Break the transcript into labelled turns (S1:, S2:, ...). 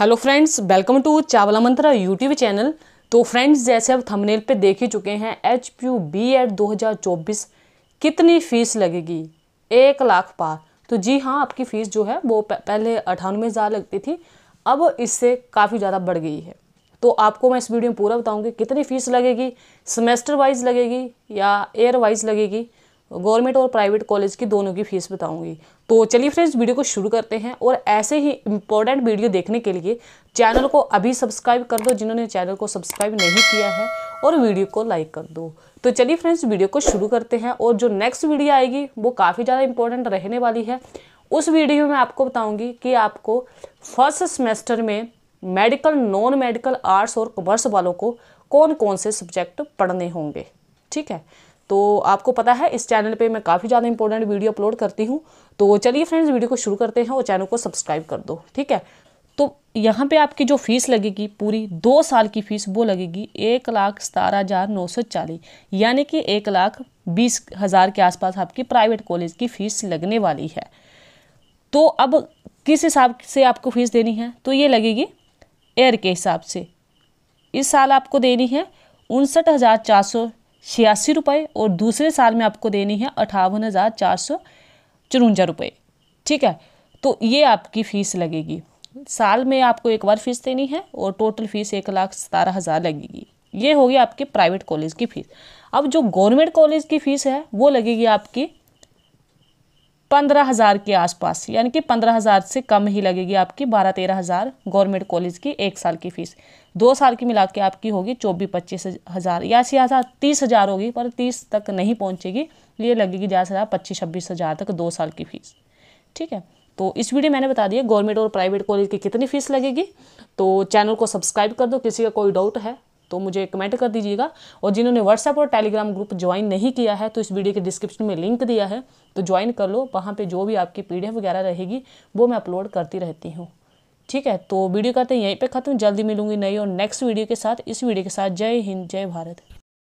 S1: hello friends welcome to Chawla Mantra YouTube channel तो friends जैसे अब थंबनेल पे देख ही चुके हैं एच पी बी एड दो कितनी फ़ीस लगेगी एक लाख पार तो जी हाँ आपकी फ़ीस जो है वो पहले अठानवे हज़ार लगती थी अब इससे काफ़ी ज़्यादा बढ़ गई है तो आपको मैं इस वीडियो में पूरा बताऊँगी कितनी फ़ीस लगेगी सेमेस्टर वाइज लगेगी या एयर वाइज लगेगी गवर्नमेंट और प्राइवेट कॉलेज की दोनों की फ़ीस बताऊंगी तो चलिए फ्रेंड्स वीडियो को शुरू करते हैं और ऐसे ही इंपॉर्टेंट वीडियो देखने के लिए चैनल को अभी सब्सक्राइब कर दो जिन्होंने चैनल को सब्सक्राइब नहीं किया है और वीडियो को लाइक कर दो तो चलिए फ्रेंड्स वीडियो को शुरू करते हैं और जो नेक्स्ट वीडियो आएगी वो काफ़ी ज़्यादा इंपॉर्टेंट रहने वाली है उस वीडियो में आपको बताऊँगी कि आपको फर्स्ट सेमेस्टर में मेडिकल नॉन मेडिकल आर्ट्स और कॉमर्स वालों को कौन कौन से सब्जेक्ट पढ़ने होंगे ठीक है तो आपको पता है इस चैनल पे मैं काफ़ी ज़्यादा इंपॉर्टेंट वीडियो अपलोड करती हूँ तो चलिए फ्रेंड्स वीडियो को शुरू करते हैं और चैनल को सब्सक्राइब कर दो ठीक है तो यहाँ पे आपकी जो फ़ीस लगेगी पूरी दो साल की फ़ीस वो लगेगी एक लाख सतारह हज़ार नौ सौ चालीस यानी कि एक लाख बीस हज़ार के आसपास आपकी प्राइवेट कॉलेज की फ़ीस लगने वाली है तो अब किस हिसाब से आपको फ़ीस देनी है तो ये लगेगी एयर के हिसाब से इस साल आपको देनी है उनसठ हज़ार चार सौ छियासी रुपये और दूसरे साल में आपको देनी है अठावन हज़ार चार सौ चुरुंजा रुपये ठीक है तो ये आपकी फ़ीस लगेगी साल में आपको एक बार फ़ीस देनी है और टोटल फ़ीस एक लाख सतारह हज़ार लगेगी ये होगी आपके प्राइवेट कॉलेज की फ़ीस अब जो गवर्नमेंट कॉलेज की फ़ीस है वो लगेगी आपकी पंद्रह हज़ार के आसपास यानी कि पंद्रह हज़ार से कम ही लगेगी आपकी बारह तेरह हज़ार गवर्नमेंट कॉलेज की एक साल की फ़ीस दो साल की मिला के आपकी होगी चौबीस पच्चीस हज़ार या अस्सी हज़ार तीस हज़ार होगी पर तीस तक नहीं पहुंचेगी ये लगेगी ज़्यादा से ज़्यादा पच्चीस छब्बीस हज़ार तक दो साल की फ़ीस ठीक है तो इस वीडियो मैंने बता दिया गवर्नमेंट और प्राइवेट कॉलेज की कितनी फ़ीस लगेगी तो चैनल को सब्सक्राइब कर दो किसी का कोई डाउट है तो मुझे कमेंट कर दीजिएगा और जिन्होंने व्हाट्सएप और टेलीग्राम ग्रुप ज्वाइन नहीं किया है तो इस वीडियो के डिस्क्रिप्शन में लिंक दिया है तो ज्वाइन कर लो वहाँ पर जो भी आपकी पी वगैरह रहेगी वो मैं अपलोड करती रहती हूँ ठीक है तो वीडियो करते हैं यहीं पे खत्म जल्दी मिलूंगी नई और नेक्स्ट वीडियो के साथ इस वीडियो के साथ जय हिंद जय भारत